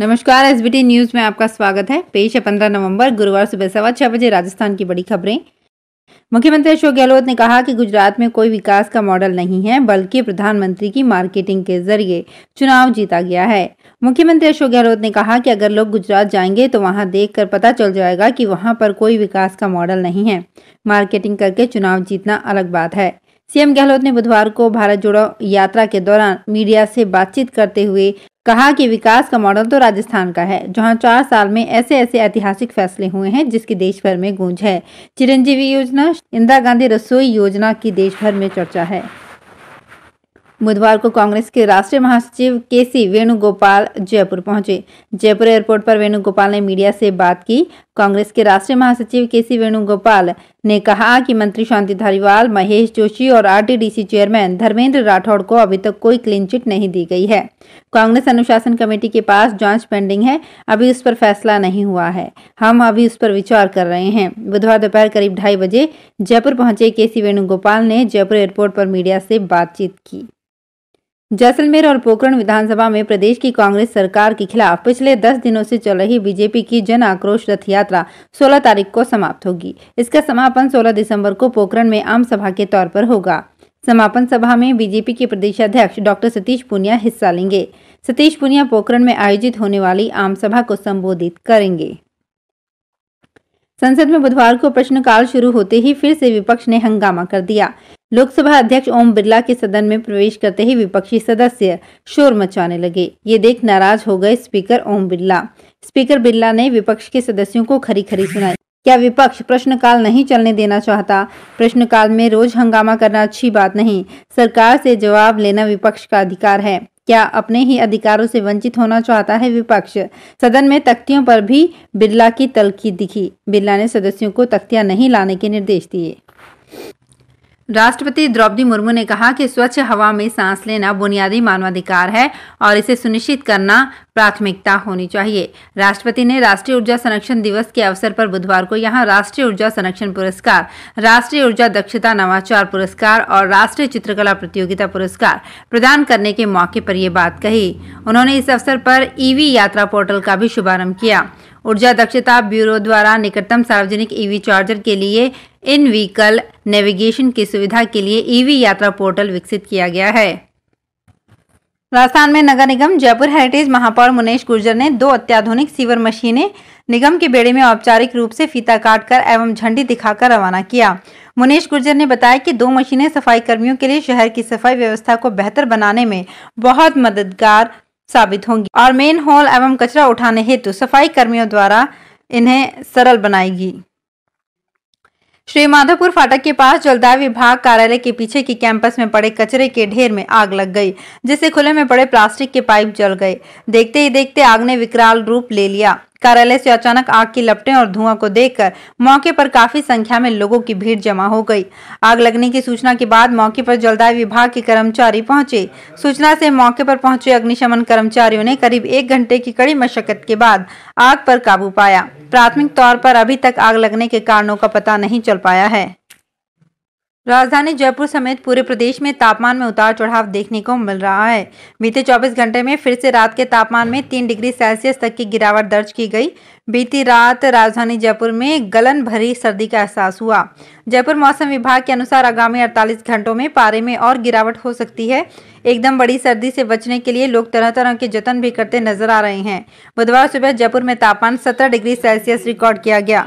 नमस्कार S B T news में आपका स्वागत है पेश है पंद्रह नवंबर गुरुवार सुबह सवा छह बजे राजस्थान की बड़ी खबरें मुख्यमंत्री अशोक गहलोत ने कहा कि गुजरात में कोई विकास का मॉडल नहीं है बल्कि प्रधानमंत्री की मार्केटिंग के जरिए चुनाव जीता गया है मुख्यमंत्री अशोक गहलोत ने कहा कि अगर लोग गुजरात जाएंगे तो वहां देखकर पता चल जाएगा कि वहां पर कोई विकास का मॉडल नहीं है मार्केटिंग करके चुनाव जीतना अलग बात है सीएम गहलोत ने बुधवार को भारत जोड़ो यात्रा के दौरान मीडिया से बातचीत करते हुए कहा कि विकास का मॉडल तो राजस्थान का है जहां चार साल में ऐसे ऐसे ऐतिहासिक फैसले हुए हैं जिसकी देश भर में गूंज है चिरंजीवी योजना इंदिरा गांधी रसोई योजना की देश भर में चर्चा है बुधवार को कांग्रेस के राष्ट्रीय महासचिव के सी वेणुगोपाल जयपुर पहुंचे जयपुर एयरपोर्ट पर वेणुगोपाल ने मीडिया से बात की कांग्रेस के राष्ट्रीय महासचिव के सी वेणुगोपाल ने कहा कि मंत्री शांति धारीवाल महेश जोशी और आरटीडीसी चेयरमैन धर्मेंद्र राठौड़ को अभी तक कोई क्लीन चिट नहीं दी गई है कांग्रेस अनुशासन कमेटी के पास जांच पेंडिंग है अभी उस पर फैसला नहीं हुआ है हम अभी उस पर विचार कर रहे हैं बुधवार दोपहर करीब ढाई बजे जयपुर पहुंचे के सी वेणुगोपाल ने जयपुर एयरपोर्ट पर मीडिया से बातचीत की जैसलमेर और पोखरण विधानसभा में प्रदेश की कांग्रेस सरकार के खिलाफ पिछले 10 दिनों से चल रही बीजेपी की जन आक्रोश रथ यात्रा 16 तारीख को समाप्त होगी इसका समापन 16 दिसंबर को पोखरण में आम सभा के तौर पर होगा समापन सभा में बीजेपी के प्रदेश अध्यक्ष डॉक्टर सतीश पुनिया हिस्सा लेंगे सतीश पुनिया पोखरण में आयोजित होने वाली आम सभा को संबोधित करेंगे संसद में बुधवार को प्रश्नकाल शुरू होते ही फिर से विपक्ष ने हंगामा कर दिया लोकसभा अध्यक्ष ओम बिरला के सदन में प्रवेश करते ही विपक्षी सदस्य शोर मचाने लगे ये देख नाराज हो गए स्पीकर ओम बिरला स्पीकर बिरला ने विपक्ष के सदस्यों को खरी खरी सुनाई क्या विपक्ष प्रश्नकाल नहीं चलने देना चाहता प्रश्नकाल में रोज हंगामा करना अच्छी बात नहीं सरकार से जवाब लेना विपक्ष का अधिकार है क्या अपने ही अधिकारों से वंचित होना चाहता है विपक्ष सदन में तख्तियों पर भी बिरला की तलखी दिखी बिरला ने सदस्यों को तख्तियां नहीं लाने के निर्देश दिए राष्ट्रपति द्रौपदी मुर्मू ने कहा कि स्वच्छ हवा में सांस लेना बुनियादी मानवाधिकार है और इसे सुनिश्चित करना प्राथमिकता होनी चाहिए राष्ट्रपति ने राष्ट्रीय ऊर्जा संरक्षण दिवस के अवसर पर बुधवार को यहां राष्ट्रीय ऊर्जा संरक्षण पुरस्कार राष्ट्रीय ऊर्जा दक्षता नवाचार पुरस्कार और राष्ट्रीय चित्रकला प्रतियोगिता पुरस्कार प्रदान करने के मौके पर ये बात कही उन्होंने इस अवसर पर ईवी यात्रा पोर्टल का भी शुभारंभ किया ऊर्जा दक्षता ब्यूरो द्वारा निकटतम सार्वजनिक ईवी e चार्जर के लिए इन व्हीकल नेविगेशन की सुविधा के लिए ईवी e यात्रा पोर्टल विकसित किया गया है राजस्थान में नगर निगम जयपुर हेरिटेज महापौर मुनेश गुर्जर ने दो अत्याधुनिक सीवर मशीनें निगम के बेड़े में औपचारिक रूप से फीता काटकर एवं झंडी दिखाकर रवाना किया मुनेश गुर्जर ने बताया कि दो मशीनें सफाई कर्मियों के लिए शहर की सफाई व्यवस्था को बेहतर बनाने में बहुत मददगार साबित होंगी और मेन हॉल एवं कचरा उठाने हेतु सफाई कर्मियों द्वारा इन्हें सरल बनाएगी श्री माधोपुर फाटक के पास जलदाय विभाग कार्यालय के पीछे के कैंपस में पड़े कचरे के ढेर में आग लग गई जिससे खुले में पड़े प्लास्टिक के पाइप जल गए देखते ही देखते आग ने विकराल रूप ले लिया कार्यालय से अचानक आग की लपटें और धुआं को देखकर मौके पर काफी संख्या में लोगों की भीड़ जमा हो गई आग लगने की सूचना के बाद मौके पर जलदायु विभाग के कर्मचारी पहुंचे सूचना से मौके पर पहुंचे अग्निशमन कर्मचारियों ने करीब एक घंटे की कड़ी मशक्कत के बाद आग पर काबू पाया प्राथमिक तौर पर अभी तक आग लगने के कारणों का पता नहीं चल पाया है राजधानी जयपुर समेत पूरे प्रदेश में तापमान में उतार चढ़ाव देखने को मिल रहा है बीते 24 घंटे में फिर से रात के तापमान में 3 डिग्री सेल्सियस तक की गिरावट दर्ज की गई बीती रात राजधानी जयपुर में गलन भरी सर्दी का एहसास हुआ जयपुर मौसम विभाग के अनुसार आगामी 48 घंटों में पारे में और गिरावट हो सकती है एकदम बड़ी सर्दी से बचने के लिए लोग तरह तरह के जतन भी करते नजर आ रहे हैं बुधवार सुबह जयपुर में तापमान सत्रह डिग्री सेल्सियस रिकॉर्ड किया गया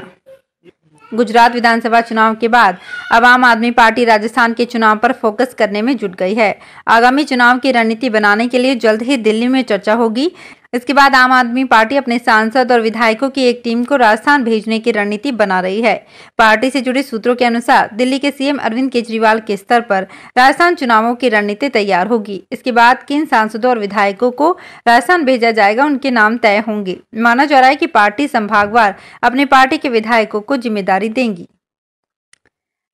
गुजरात विधानसभा चुनाव के बाद अब आम आदमी पार्टी राजस्थान के चुनाव पर फोकस करने में जुट गई है आगामी चुनाव की रणनीति बनाने के लिए जल्द ही दिल्ली में चर्चा होगी इसके बाद आम आदमी पार्टी अपने सांसद और विधायकों की एक टीम को राजस्थान भेजने की रणनीति बना रही है पार्टी से जुड़े सूत्रों के अनुसार दिल्ली के सीएम अरविंद केजरीवाल के स्तर पर राजस्थान चुनावों की रणनीति तैयार होगी इसके बाद किन सांसदों और विधायकों को राजस्थान भेजा जाएगा उनके नाम तय होंगे माना जा रहा है की पार्टी संभागवार अपने पार्टी के विधायकों को जिम्मेदारी देंगी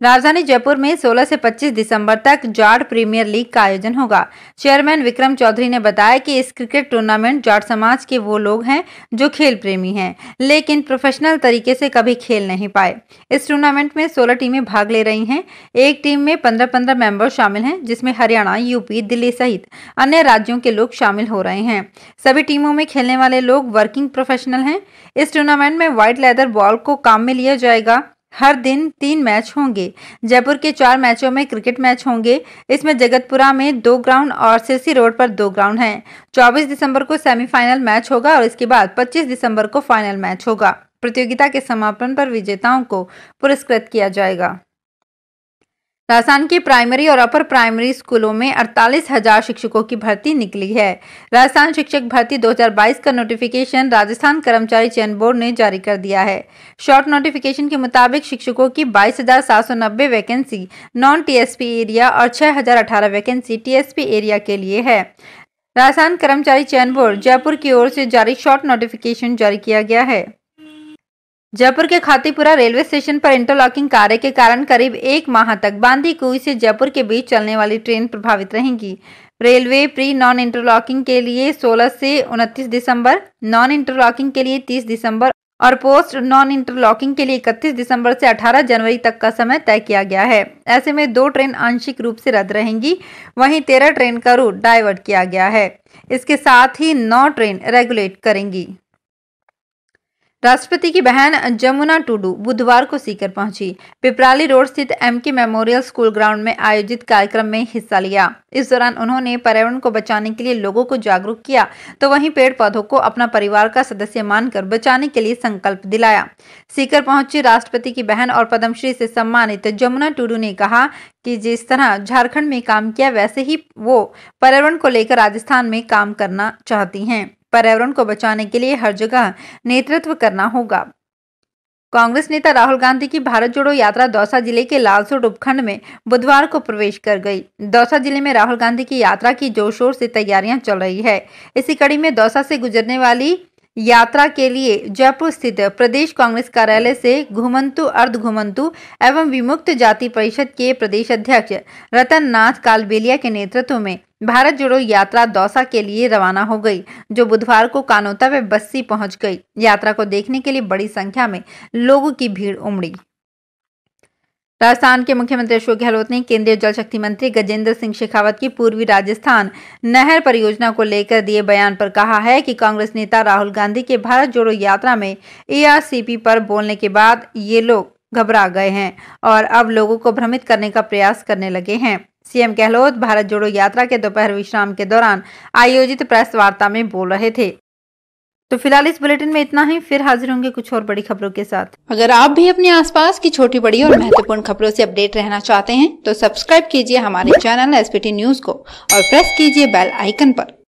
राजधानी जयपुर में 16 से 25 दिसंबर तक जाट प्रीमियर लीग का आयोजन होगा चेयरमैन विक्रम चौधरी ने बताया कि इस क्रिकेट टूर्नामेंट जाट समाज के वो लोग हैं जो खेल प्रेमी हैं लेकिन प्रोफेशनल तरीके से कभी खेल नहीं पाए इस टूर्नामेंट में 16 टीमें भाग ले रही हैं एक टीम में 15-15 मेंबर शामिल है जिसमे हरियाणा यूपी दिल्ली सहित अन्य राज्यों के लोग शामिल हो रहे हैं सभी टीमों में खेलने वाले लोग वर्किंग प्रोफेशनल है इस टूर्नामेंट में व्हाइट लेदर बॉल को काम में लिया जाएगा हर दिन तीन मैच होंगे जयपुर के चार मैचों में क्रिकेट मैच होंगे इसमें जगतपुरा में दो ग्राउंड और सिरसी रोड पर दो ग्राउंड हैं 24 दिसंबर को सेमीफाइनल मैच होगा और इसके बाद 25 दिसंबर को फाइनल मैच होगा प्रतियोगिता के समापन पर विजेताओं को पुरस्कृत किया जाएगा राजस्थान के प्राइमरी और अपर प्राइमरी स्कूलों में अड़तालीस हजार शिक्षकों की भर्ती निकली है राजस्थान शिक्षक भर्ती 2022 का नोटिफिकेशन राजस्थान कर्मचारी चयन बोर्ड ने जारी कर दिया है शॉर्ट नोटिफिकेशन के मुताबिक शिक्षकों की नब्बे वैकेंसी नॉन टीएसपी एरिया और अठारह वैकेंसी टीएसपी एरिया के लिए है राजस्थान कर्मचारी चयन बोर्ड जयपुर की ओर से जारी शॉर्ट नोटिफिकेशन जारी किया गया है जयपुर के खातीपुरा रेलवे स्टेशन पर इंटरलॉकिंग कार्य के कारण करीब एक माह तक बांदी कुई से जयपुर के बीच चलने वाली ट्रेन प्रभावित रहेंगी रेलवे प्री नॉन इंटरलॉकिंग के लिए 16 से 29 दिसंबर नॉन इंटरलॉकिंग के लिए 30 दिसंबर और पोस्ट नॉन इंटरलॉकिंग के लिए 31 दिसंबर से 18 जनवरी तक का समय तय किया गया है ऐसे में दो ट्रेन आंशिक रूप से रद्द रहेंगी वहीं तेरह ट्रेन का रूट डाइवर्ट किया गया है इसके साथ ही नौ ट्रेन रेगुलेट करेंगी राष्ट्रपति की बहन जमुना टुडू बुधवार को सीकर पहुंची पिपराली रोड स्थित एमके मेमोरियल स्कूल ग्राउंड में आयोजित कार्यक्रम में हिस्सा लिया इस दौरान उन्होंने पर्यावरण को बचाने के लिए लोगों को जागरूक किया तो वहीं पेड़ पौधों को अपना परिवार का सदस्य मानकर बचाने के लिए संकल्प दिलाया सीकर पहुंची राष्ट्रपति की बहन और पद्मश्री से सम्मानित जमुना टुडू ने कहा कि जिस तरह झारखंड में काम किया वैसे ही वो पर्यावरण को लेकर राजस्थान में काम करना चाहती हैं पर्यावरण को बचाने के लिए हर जगह नेतृत्व करना होगा कांग्रेस नेता राहुल गांधी की भारत जोड़ो यात्रा दौसा जिले के लालसोट उपखंड में बुधवार को प्रवेश कर गई दौसा जिले में राहुल गांधी की यात्रा की जोर शोर से तैयारियां चल रही है इसी कड़ी में दौसा से गुजरने वाली यात्रा के लिए जयपुर स्थित प्रदेश कांग्रेस कार्यालय से घुमंतु अर्ध घुमंतु एवं विमुक्त जाति परिषद के प्रदेश अध्यक्ष रतन नाथ कालबेलिया के नेतृत्व में भारत जोड़ो यात्रा दौसा के लिए रवाना हो गई जो बुधवार को कानोता व बस्सी पहुंच गई यात्रा को देखने के लिए बड़ी संख्या में लोगों की भीड़ उमड़ी राजस्थान के मुख्यमंत्री अशोक गहलोत ने केंद्रीय जल शक्ति मंत्री गजेंद्र सिंह शेखावत की पूर्वी राजस्थान नहर परियोजना को लेकर दिए बयान पर कहा है कि कांग्रेस नेता राहुल गांधी के भारत जोड़ो यात्रा में ए पर बोलने के बाद ये लोग घबरा गए हैं और अब लोगों को भ्रमित करने का प्रयास करने लगे हैं सीएम गहलोत भारत जोड़ो यात्रा के दोपहर विश्राम के दौरान आयोजित प्रेस वार्ता में बोल रहे थे तो फिलहाल इस बुलेटिन में इतना ही फिर हाजिर होंगे कुछ और बड़ी खबरों के साथ अगर आप भी अपने आसपास की छोटी बड़ी और महत्वपूर्ण खबरों से अपडेट रहना चाहते हैं तो सब्सक्राइब कीजिए हमारे चैनल एस न्यूज को और प्रेस कीजिए बेल आइकन पर